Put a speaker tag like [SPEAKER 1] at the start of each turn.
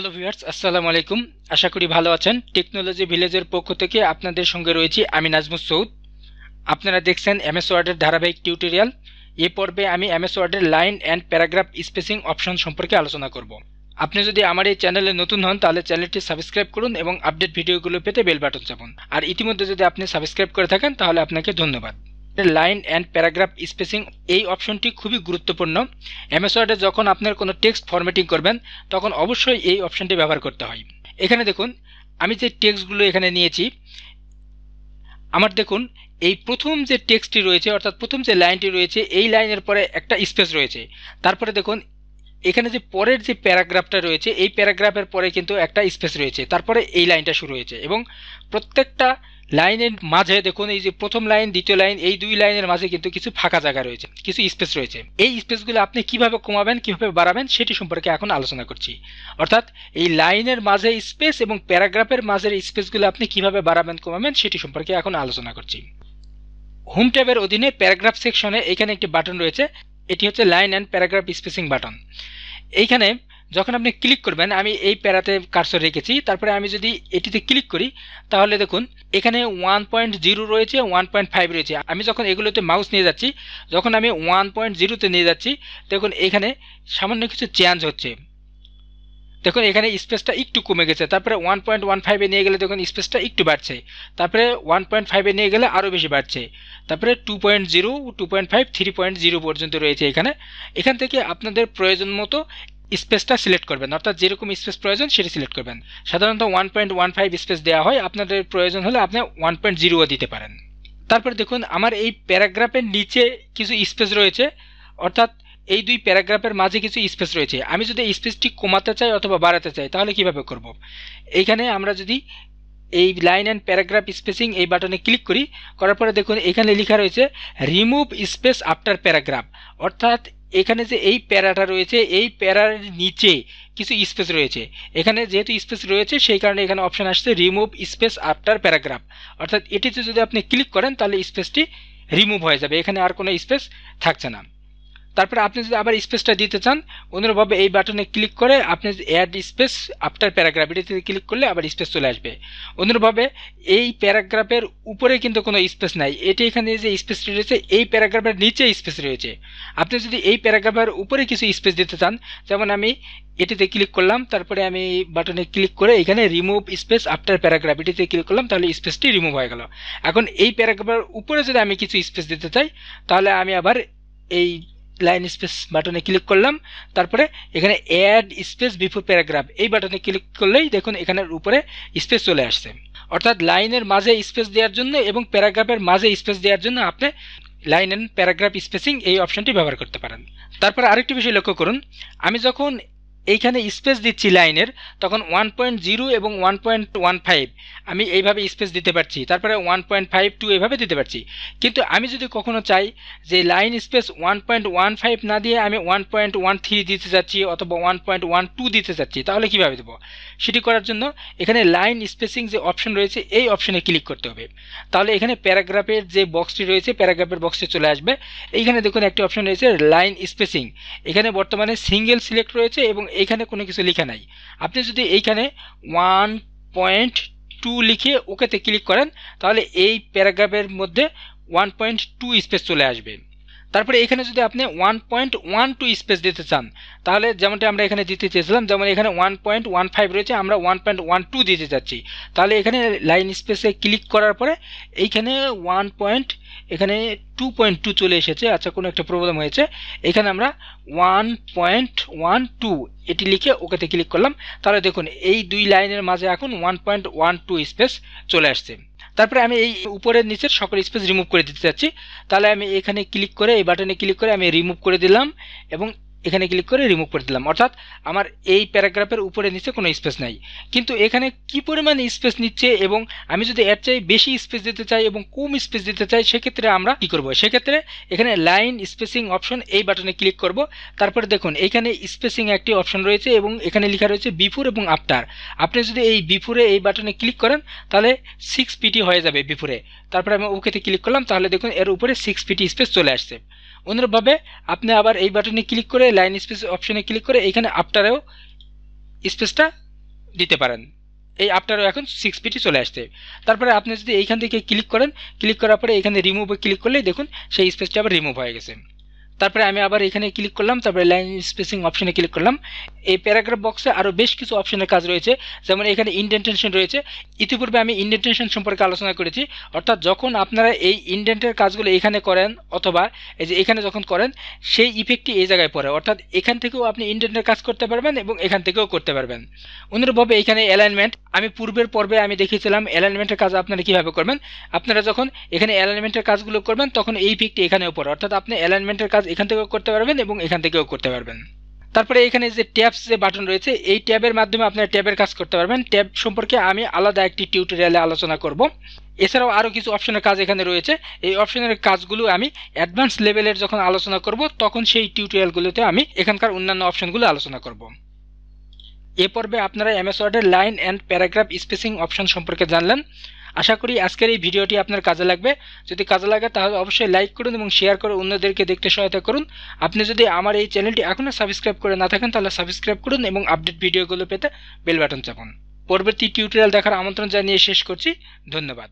[SPEAKER 1] Hello viewers আসসালামু আলাইকুম আশা করি ভালো আছেন টেকনোলজি ভিলেজের পক্ষ থেকে আপনাদের সঙ্গে রয়েছি আমি নাজমুস সৌদ আপনারা দেখছেন এমএস ওয়ার্ডের ধারাবাহিক টিউটোরিয়াল এ পর্বে আমি এমএস ওয়ার্ডের line and paragraph spacing option সম্পর্কে আলোচনা করব আপনি যদি আমার এই চ্যানেলে নতুন হন তাহলে চ্যানেলটি সাবস্ক্রাইব করুন এবং আপডেট ভিডিওগুলো পেতে বেল বাটন চাপুন আর ইতিমধ্যে যদি আপনি সাবস্ক্রাইব করে থাকেন তাহলে আপনাকে ধন্যবাদ লাইন অ্যান্ড প্যারাগ্রাফ স্পেসিং এই অপশনটি খুবই গুরুত্বপূর্ণ এমএস ওয়ার্ডে যখন আপনার কোনো টেক্সট ফরম্যাটিং করবেন তখন অবশ্যই এই অপশনটি ব্যবহার করতে হয় এখানে দেখুন আমি যে টেক্সটগুলো এখানে নিয়েছি আমার দেখুন এই প্রথম যে টেক্সটটি রয়েছে অর্থাৎ প্রথম যে লাইনটি রয়েছে এই লাইনের পরে একটা স্পেস রয়েছে তারপরে দেখুন এখানে যে পরের যে প্যারাগ্রাফটা রয়েছে এই প্যারাগ্রাফের পরে কিন্তু একটা স্পেস রয়েছে তারপরে এই লাইনটা শুরু হয়েছে এবং প্রত্যেকটা লাইনের মাঝে দেখুন এই যে প্রথম লাইন দ্বিতীয় লাইন এই দুই লাইনের মাঝে কিন্তু কিছু ফাঁকা জায়গা রয়েছে কিছু স্পেস রয়েছে এই স্পেসগুলো আপনি কিভাবে কমাবেন কিভাবে বাড়াবেন সেটি সম্পর্কে এখন আলোচনা করছি অর্থাৎ এই লাইনের মাঝে স্পেস এবং প্যারাগ্রাফের মাঝের স্পেসগুলো আপনি কিভাবে বাড়াবেন কমাবেন সেটি সম্পর্কে এখন আলোচনা করছি হোম ট্যাবের অধীনে প্যারাগ্রাফ সেকশনে এখানে একটি বাটন রয়েছে এটি হচ্ছে line and paragraph spacing button এইখানে যখন আপনি ক্লিক করবেন আমি এই প্যারাতে কার্সর রেখেছি তারপরে আমি যদি এটিতে ক্লিক করি তাহলে দেখুন এখানে ওয়ান পয়েন্ট জিরো রয়েছে ওয়ান পয়েন্ট ফাইভ রয়েছে আমি যখন এগুলোতে মাউস নিয়ে যাচ্ছি যখন আমি ওয়ান পয়েন্ট জিরোতে নিয়ে যাচ্ছি দেখুন এখানে সামান্য কিছু চেঞ্জ হচ্ছে দেখুন এখানে স্পেসটা একটু কমে গেছে তারপরে ওয়ান পয়েন্ট ওয়ান ফাইভে নিয়ে গেলে দেখুন স্পেসটা একটু বাড়ছে তারপরে ওয়ান পয়েন্ট ফাইভে নিয়ে গেলে আরও বেশি বাড়ছে তারপরে two point zero two point five three point zero পর্যন্ত রয়েছে এখানে এখান থেকে আপনাদের প্রয়োজন মতো স্পেসটা সিলেক্ট করবেন অর্থাৎ যেরকম স্পেস প্রয়োজন সেটি সিলেক্ট করবেন সাধারণত one point one five space দেওয়া হয় আপনাদের প্রয়োজন হলে আপনি ওয়ান পয়েন্ট জিরোও দিতে পারেন তারপরে দেখুন আমার এই প্যারাগ্রাফের নিচে কিছু স্পেস রয়েছে অর্থাৎ এই দুই প্যারাগ্রাফের মাঝে কিছু স্পেস রয়েছে আমি যদি স্পেসটি কমাতে চাই অথবা বাড়াতে চাই তাহলে কিভাবে করব। এইখানে আমরা যদি এই লাইন অ্যান্ড প্যারাগ্রাফ স্পেসিং এই বাটনে ক্লিক করি করার পরে দেখুন এখানে লেখা রয়েছে রিমুভ স্পেস আফটার প্যারাগ্রাফ অর্থাৎ এখানে যে এই প্যারাটা রয়েছে এই প্যারার নিচে কিছু স্পেস রয়েছে এখানে যেহেতু স্পেস রয়েছে সেই কারণে এখানে অপশান আসছে রিমুভ স্পেস আফটার প্যারাগ্রাফ অর্থাৎ এটিতে যদি আপনি ক্লিক করেন তাহলে স্পেসটি রিমুভ হয়ে যাবে এখানে আর কোনো স্পেস থাকছে না তারপরে আপনি যদি আবার স্পেসটা দিতে চান অনুরূপভাবে এই বাটনে ক্লিক করে আপনি অ্যাড স্পেস আফটার প্যারাগ্রাফ এটি ক্লিক করলে আবার স্পেস চলে আসবে অনুরূপভাবে এই প্যারাগ্রাফের উপরে কিন্তু কোনো স্পেস নাই এটি এখানে যে স্পেস রয়েছে এই প্যারাগ্রাফের নিচে স্পেস রয়েছে আপনি যদি এই প্যারাগ্রাফের উপরে কিছু স্পেস দিতে চান যেমন আমি এটিতে ক্লিক করলাম তারপরে আমি বাটনে ক্লিক করে এখানে রিমুভ স্পেস আফটার প্যারাগ্রাফ এটিতে ক্লিক করলাম তাহলে স্পেসটি রিমুভ হয়ে গেল এখন এই প্যারাগ্রাফের উপরে যদি আমি কিছু স্পেস দিতে চাই তাহলে আমি আবার এই লাইন স্পেস বাটনে ক্লিক করলাম তারপরে এখানে অ্যাড স্পেস বিফোর প্যারাগ্রাফ এই বাটনে ক্লিক করলেই দেখুন এখানের উপরে স্পেস চলে আসছে অর্থাৎ লাইনের মাঝে স্পেস দেওয়ার জন্য এবং প্যারাগ্রাফের মাঝে স্পেস দেওয়ার জন্য আপনি লাইন অ্যান্ড প্যারাগ্রাফ স্পেসিং এই অপশনটি ব্যবহার করতে পারেন তারপর আরেকটি বিষয় লক্ষ্য করুন আমি যখন এইখানে স্পেস দিচ্ছি লাইনের তখন ওয়ান পয়েন্ট জিরো এবং ওয়ান পয়েন্ট ওয়ান ফাইভ আমি এইভাবে স্পেস দিতে পারছি তারপরে ওয়ান পয়েন্ট ফাইভ টু এইভাবে দিতে পারছি কিন্তু আমি যদি কখনো চাই যে line space one point one five না দিয়ে আমি ওয়ান পয়েন্ট ওয়ান থ্রি দিতে চাচ্ছি অথবা ওয়ান পয়েন্ট ওয়ান টু দিতে চাচ্ছি তাহলে কীভাবে দেবো সেটি করার জন্য এখানে লাইন স্পেসিং যে অপশন রয়েছে এই অপশনে ক্লিক করতে হবে তাহলে এখানে প্যারাগ্রাফের যে বক্সটি রয়েছে প্যারাগ্রাফের বক্সে চলে আসবে এইখানে দেখুন একটি অপশন রয়েছে লাইন স্পেসিং এখানে বর্তমানে সিঙ্গেল সিলেক্ট রয়েছে এবং এইখানে কোনো কিছু লিখে নাই আপনি যদি এইখানে ওয়ান পয়েন্ট টু লিখে ওকেতে ক্লিক করেন তাহলে এই প্যারাগ্রাফের মধ্যে ওয়ান পয়েন্ট টু স্পেস চলে আসবে তারপরে এখানে যদি আপনি one point one two space দিতে চান তাহলে যেমনটা আমরা এখানে দিতে চেয়েছিলাম যেমন এখানে ওয়ান পয়েন্ট ওয়ান ফাইভ রয়েছে আমরা ওয়ান পয়েন্ট ওয়ান টু দিতে চাচ্ছি তাহলে এখানে লাইন স্পেসে ক্লিক করার পরে এইখানে ওয়ান পয়েন্ট এখানে টু পয়েন্ট টু চলে এসেছে আচ্ছা কোনো একটা প্রবলেম হয়েছে এখানে আমরা ওয়ান পয়েন্ট ওয়ান টু এটি লিখে ওকেতে ক্লিক করলাম তাহলে দেখুন এই দুই লাইনের মাঝে এখন one point one two space চলে আসছে তারপরে আমি এই উপরের নিচের সকল স্পেস রিমুভ করে দিতে চাচ্ছি তাহলে আমি এখানে ক্লিক করে এই বাটনে ক্লিক করে আমি রিমুভ করে দিলাম এবং এখানে ক্লিক করে রিমুভ করে দিলাম অর্থাৎ আমার এই প্যারাগ্রাফের উপরে নিচে কোনো স্পেস নাই কিন্তু এখানে কি পরিমাণ স্পেস নিচ্ছে এবং আমি যদি এর চাই বেশি স্পেস দিতে চাই এবং কম স্পেস দিতে চাই সেক্ষেত্রে আমরা কি করব সেক্ষেত্রে এখানে লাইন স্পেসিং অপশন এই বাটনে ক্লিক করব তারপরে দেখুন এখানে স্পেসিং একটি অপশন রয়েছে এবং এখানে লেখা রয়েছে বিফোর এবং আফটার আপনি যদি এই বিফোরে এই বাটনে ক্লিক করেন তাহলে সিক্স পিটি হয়ে যাবে বিফোরে তারপরে আমি ওকেতে ক্লিক করলাম তাহলে দেখুন এর উপরে সিক্স পিটি স্পেস চলে আসছে অনুরূপভাবে আপনি আবার এই বাটনে ক্লিক করে লাইন স্পেস অপশনে ক্লিক করে এখানে আপটারেও স্পেসটা দিতে পারেন এই আপটারও এখন সিক্স পিটি চলে আসছে তারপরে আপনি যদি এইখান থেকে ক্লিক করেন ক্লিক করার পরে এখানে রিমুভে ক্লিক করলে দেখুন সেই স্পেসটা আবার রিমুভ হয়ে গেছে তারপরে আমি আবার এখানে ক্লিক করলাম তারপরে লাইন স্পেসিং অপশনে ক্লিক করলাম এই প্যারাগ্রাফ বক্সে আরও বেশ কিছু অপশনের কাজ রয়েছে যেমন এখানে ইনডেন্টেশন রয়েছে ইতিপূর্বে আমি ইনডেন্টেশন সম্পর্কে আলোচনা করেছি অর্থাৎ যখন আপনারা এই ইন্ডেন্টের কাজগুলো এখানে করেন অথবা এই যে এখানে যখন করেন সেই ইফেক্টটি এই জায়গায় পড়ে অর্থাৎ এখান থেকেও আপনি ইন্ডেন্টের কাজ করতে পারবেন এবং এখান থেকেও করতে পারবেন অনুরূপভাবে এখানে অ্যালাইনমেন্ট আমি পূর্বের পর্বে আমি দেখেছিলাম অ্যালাইনমেন্টের কাজ আপনারা কীভাবে করবেন আপনারা যখন এখানে অ্যালাইনমেন্টের কাজগুলো করবেন তখন এই ইফেক্টটি এখানেও পড়ে অর্থাৎ আপনি অ্যালাইনমেন্টের কাজ এখান থেকেও করতে পারবেন এবং এখান থেকেও করতে পারবেন তারপরে এখানে যে ট্যাবস যে বাটন রয়েছে এই ট্যাবের মাধ্যমে আপনারা ট্যাবের কাজ করতে পারবেন ট্যাব সম্পর্কে আমি আলাদা একটি টিউটোরিয়ালে আলোচনা করব এছাড়াও আরও কিছু অপশনের কাজ এখানে রয়েছে এই অপশনের কাজগুলো আমি অ্যাডভান্স লেভেলের যখন আলোচনা করব তখন সেই টিউটোরিয়ালগুলোতে আমি এখানকার অন্যান্য অপশনগুলো আলোচনা করব এ পর্বে আপনারা এমএস ওয়ার্ডের line and paragraph spacing option সম্পর্কে জানলেন আশা করি আজকের এই ভিডিওটি আপনার কাজে লাগবে যদি কাজে লাগে তাহলে অবশ্যই লাইক করুন এবং শেয়ার করে অন্যদেরকে দেখতে সহায়তা করুন আপনি যদি আমার এই চ্যানেলটি এখনও সাবস্ক্রাইব করে না থাকেন তাহলে সাবস্ক্রাইব করুন এবং আপডেট ভিডিওগুলো পেতে বেল বাটন চাপুন পরবর্তী টিউটোরিয়াল দেখার আমন্ত্রণ জানিয়ে শেষ করছি ধন্যবাদ